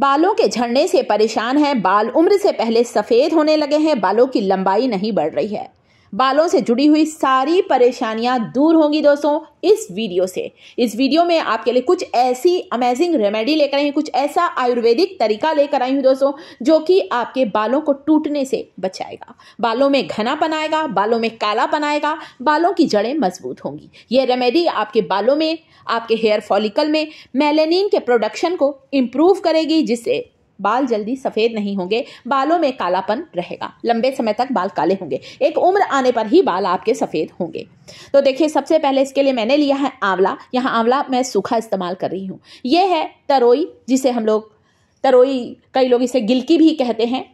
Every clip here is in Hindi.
बालों के झड़ने से परेशान हैं बाल उम्र से पहले सफ़ेद होने लगे हैं बालों की लंबाई नहीं बढ़ रही है बालों से जुड़ी हुई सारी परेशानियां दूर होंगी दोस्तों इस वीडियो से इस वीडियो में आपके लिए कुछ ऐसी अमेजिंग रेमेडी लेकर आई हूँ कुछ ऐसा आयुर्वेदिक तरीका लेकर आई हूँ दोस्तों जो कि आपके बालों को टूटने से बचाएगा बालों में घना बनाएगा बालों में काला बनाएगा बालों की जड़ें मजबूत होंगी ये रेमेडी आपके बालों में आपके हेयर फॉलिकल में मेलेनिन के प्रोडक्शन को इम्प्रूव करेगी जिससे बाल जल्दी सफ़ेद नहीं होंगे बालों में कालापन रहेगा लंबे समय तक बाल काले होंगे एक उम्र आने पर ही बाल आपके सफ़ेद होंगे तो देखिए सबसे पहले इसके लिए मैंने लिया है आंवला यहाँ आंवला मैं सूखा इस्तेमाल कर रही हूँ ये है तरोई जिसे हम लोग तरोई कई लोग इसे गिलकी भी कहते हैं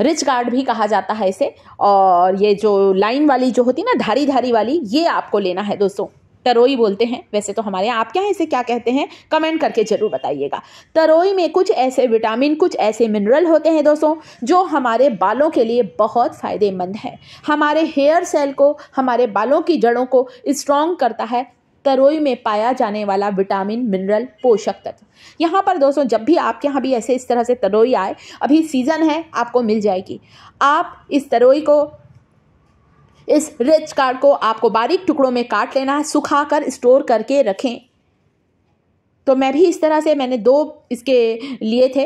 रिच गार्ड भी कहा जाता है इसे और ये जो लाइन वाली जो होती है ना धारी धारी वाली ये आपको लेना है दोस्तों तरोई बोलते हैं वैसे तो हमारे यहाँ आप क्या इसे क्या कहते हैं कमेंट करके ज़रूर बताइएगा तरोई में कुछ ऐसे विटामिन कुछ ऐसे मिनरल होते हैं दोस्तों जो हमारे बालों के लिए बहुत फ़ायदेमंद है हमारे हेयर सेल को हमारे बालों की जड़ों को स्ट्रॉन्ग करता है तरोई में पाया जाने वाला विटामिन मिनरल पोषक तत्व यहाँ पर दोस्तों जब भी आपके यहाँ भी ऐसे इस तरह से तरोई आए अभी सीज़न है आपको मिल जाएगी आप इस तरोई को इस रिच कार्ड को आपको बारीक टुकड़ों में काट लेना है सुखा कर स्टोर करके रखें तो मैं भी इस तरह से मैंने दो इसके लिए थे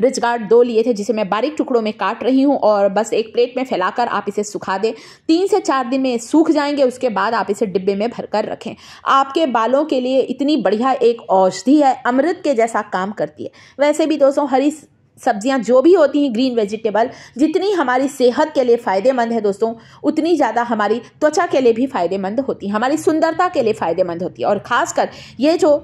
रिच गार्ड दो लिए थे जिसे मैं बारीक टुकड़ों में काट रही हूँ और बस एक प्लेट में फैलाकर आप इसे सुखा दें तीन से चार दिन में सूख जाएंगे उसके बाद आप इसे डिब्बे में भरकर रखें आपके बालों के लिए इतनी बढ़िया एक औषधि है अमृत के जैसा काम करती है वैसे भी दोस्तों हरी सब्जियां जो भी होती हैं ग्रीन वेजिटेबल जितनी हमारी सेहत के लिए फ़ायदेमंद है दोस्तों उतनी ज़्यादा हमारी त्वचा के लिए भी फ़ायदेमंद होती है हमारी सुंदरता के लिए फ़ायदेमंद होती है और ख़ासकर ये जो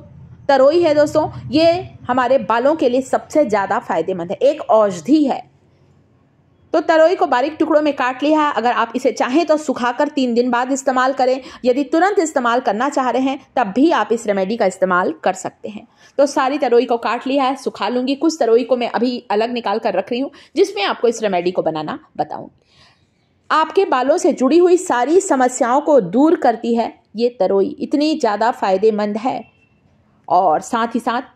तरोई है दोस्तों ये हमारे बालों के लिए सबसे ज़्यादा फ़ायदेमंद है एक औषधि है तो तरोई को बारीक टुकड़ों में काट लिया है अगर आप इसे चाहें तो सुखाकर तीन दिन बाद इस्तेमाल करें यदि तुरंत इस्तेमाल करना चाह रहे हैं तब भी आप इस रेमेडी का इस्तेमाल कर सकते हैं तो सारी तरोई को काट लिया है सुखा लूँगी कुछ तरोई को मैं अभी अलग निकाल कर रख रही हूँ जिसमें आपको इस रेमेडी को बनाना बताऊँगी आपके बालों से जुड़ी हुई सारी समस्याओं को दूर करती है ये तरोई इतनी ज़्यादा फायदेमंद है और साथ ही साथ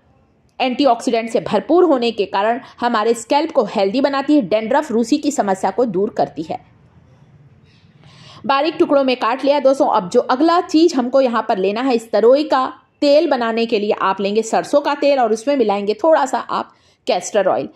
एंटीऑक्सीडेंट से भरपूर होने के कारण हमारे स्कैल्प को हेल्दी बनाती है डेंड्रफ रूसी की समस्या को दूर करती है बारीक टुकड़ों में काट लिया दोस्तों अब जो अगला चीज़ हमको यहाँ पर लेना है इस तरोई का तेल बनाने के लिए आप लेंगे सरसों का तेल और उसमें मिलाएंगे थोड़ा सा आप कैस्टर ऑयल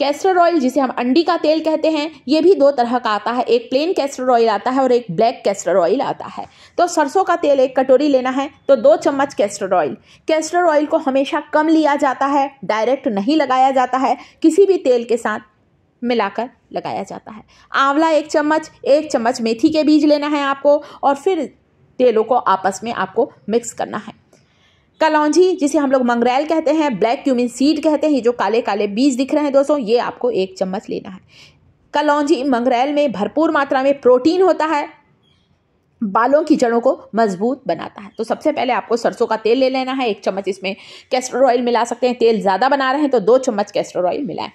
कैस्टर ऑयल जिसे हम अंडी का तेल कहते हैं ये भी दो तरह का आता है एक प्लेन कैस्टर ऑयल आता है और एक ब्लैक कैस्टर ऑयल आता है तो सरसों का तेल एक कटोरी लेना है तो दो चम्मच कैस्टर ऑयल कैस्टर ऑयल को हमेशा कम लिया जाता है डायरेक्ट नहीं लगाया जाता है किसी भी तेल के साथ मिलाकर लगाया जाता है आंवला एक चम्मच एक चम्मच मेथी के बीज लेना है आपको और फिर तेलों को आपस में आपको मिक्स करना है कलौजी जिसे हम लोग मंगरेल कहते हैं ब्लैक क्यूमिन सीड कहते हैं ये जो काले काले बीज दिख रहे हैं दोस्तों ये आपको एक चम्मच लेना है कलौंझी मंगरेल में भरपूर मात्रा में प्रोटीन होता है बालों की जड़ों को मजबूत बनाता है तो सबसे पहले आपको सरसों का तेल ले लेना है एक चम्मच इसमें कैस्टर ऑयल मिला सकते हैं तेल ज़्यादा बना रहे हैं तो दो चम्मच कैस्टर ऑयल मिलाएं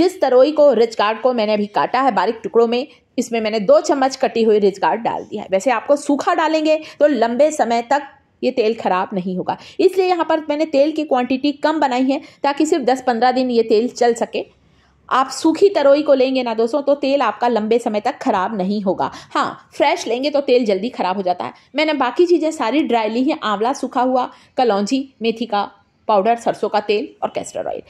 जिस तरोई को रिच गार्ड को मैंने अभी काटा है बारीक टुकड़ों में इसमें मैंने दो चम्मच कटी हुई रिच गार्ड डाल दिया है वैसे आपको सूखा डालेंगे तो लंबे समय तक ये तेल ख़राब नहीं होगा इसलिए यहाँ पर मैंने तेल की क्वांटिटी कम बनाई है ताकि सिर्फ दस पंद्रह दिन ये तेल चल सके आप सूखी तरोई को लेंगे ना दोस्तों तो तेल आपका लंबे समय तक खराब नहीं होगा हाँ फ्रेश लेंगे तो तेल जल्दी खराब हो जाता है मैंने बाकी चीज़ें सारी ड्राई ली हैं आंवला सूखा हुआ कलौजी मेथी का पाउडर सरसों का तेल और कैस्टर ऑयल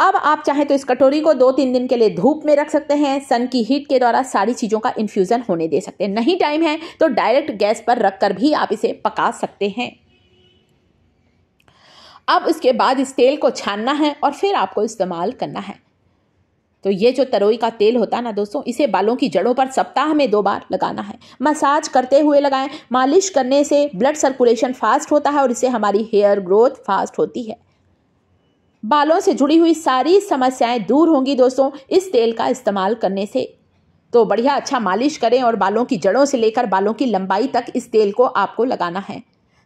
अब आप चाहें तो इस कटोरी को दो तीन दिन के लिए धूप में रख सकते हैं सन की हीट के द्वारा सारी चीज़ों का इन्फ्यूज़न होने दे सकते हैं नहीं टाइम है तो डायरेक्ट गैस पर रख कर भी आप इसे पका सकते हैं अब इसके बाद इस तेल को छानना है और फिर आपको इस्तेमाल करना है तो ये जो तरोई का तेल होता है ना दोस्तों इसे बालों की जड़ों पर सप्ताह में दो बार लगाना है मसाज करते हुए लगाएं मालिश करने से ब्लड सर्कुलेशन फास्ट होता है और इससे हमारी हेयर ग्रोथ फास्ट होती है बालों से जुड़ी हुई सारी समस्याएं दूर होंगी दोस्तों इस तेल का इस्तेमाल करने से तो बढ़िया अच्छा मालिश करें और बालों की जड़ों से लेकर बालों की लंबाई तक इस तेल को आपको लगाना है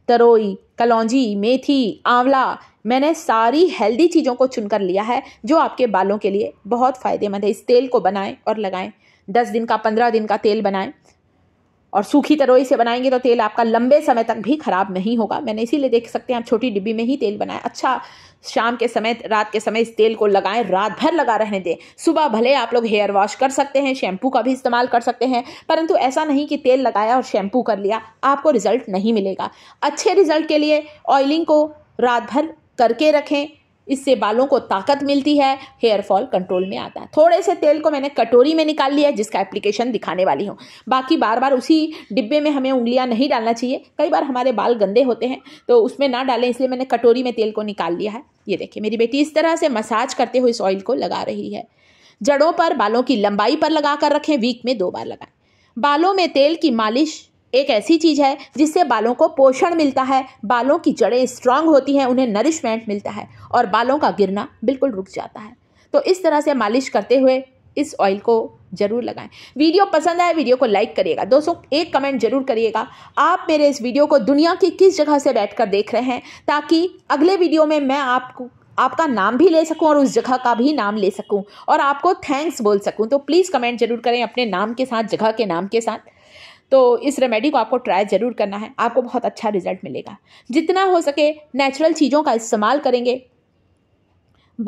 तरोई कलौजी मेथी आंवला मैंने सारी हेल्दी चीज़ों को चुनकर लिया है जो आपके बालों के लिए बहुत फ़ायदेमंद है इस तेल को बनाएं और लगाएं दस दिन का पंद्रह दिन का तेल बनाएं और सूखी तरोई से बनाएंगे तो तेल आपका लंबे समय तक भी ख़राब नहीं होगा मैंने इसीलिए देख सकते हैं आप छोटी डिब्बी में ही तेल बनाएं अच्छा शाम के समय रात के समय इस तेल को लगाएं रात भर लगा रहने दें सुबह भले आप लोग हेयर वॉश कर सकते हैं शैम्पू का भी इस्तेमाल कर सकते हैं परंतु ऐसा नहीं कि तेल लगाया और शैम्पू कर लिया आपको रिजल्ट नहीं मिलेगा अच्छे रिजल्ट के लिए ऑयलिंग को रात भर करके रखें इससे बालों को ताकत मिलती है हेयर फॉल कंट्रोल में आता है थोड़े से तेल को मैंने कटोरी में निकाल लिया है जिसका एप्लीकेशन दिखाने वाली हूँ बाकी बार बार उसी डिब्बे में हमें उंगलियाँ नहीं डालना चाहिए कई बार हमारे बाल गंदे होते हैं तो उसमें ना डालें इसलिए मैंने कटोरी में तेल को निकाल लिया है ये देखिए मेरी बेटी इस तरह से मसाज करते हुए इस ऑयल को लगा रही है जड़ों पर बालों की लंबाई पर लगा कर रखें वीक में दो बार लगाएं बालों में तेल की मालिश एक ऐसी चीज़ है जिससे बालों को पोषण मिलता है बालों की जड़ें स्ट्रांग होती हैं उन्हें नरिशमेंट मिलता है और बालों का गिरना बिल्कुल रुक जाता है तो इस तरह से मालिश करते हुए इस ऑयल को जरूर लगाएं वीडियो पसंद आए वीडियो को लाइक करिएगा दोस्तों एक कमेंट जरूर करिएगा आप मेरे इस वीडियो को दुनिया की किस जगह से बैठकर देख रहे हैं ताकि अगले वीडियो में मैं आपको आपका नाम भी ले सकूं और उस जगह का भी नाम ले सकूं और आपको थैंक्स बोल सकूं तो प्लीज़ कमेंट जरूर करें अपने नाम के साथ जगह के नाम के साथ तो इस रेमेडी को आपको ट्राई ज़रूर करना है आपको बहुत अच्छा रिजल्ट मिलेगा जितना हो सके नेचुरल चीज़ों का इस्तेमाल करेंगे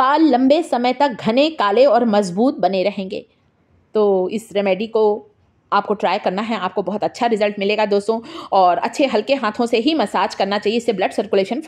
बाल लंबे समय तक घने काले और मजबूत बने रहेंगे तो इस रेमेडी को आपको ट्राई करना है आपको बहुत अच्छा रिजल्ट मिलेगा दोस्तों और अच्छे हल्के हाथों से ही मसाज करना चाहिए इससे ब्लड सर्कुलेशन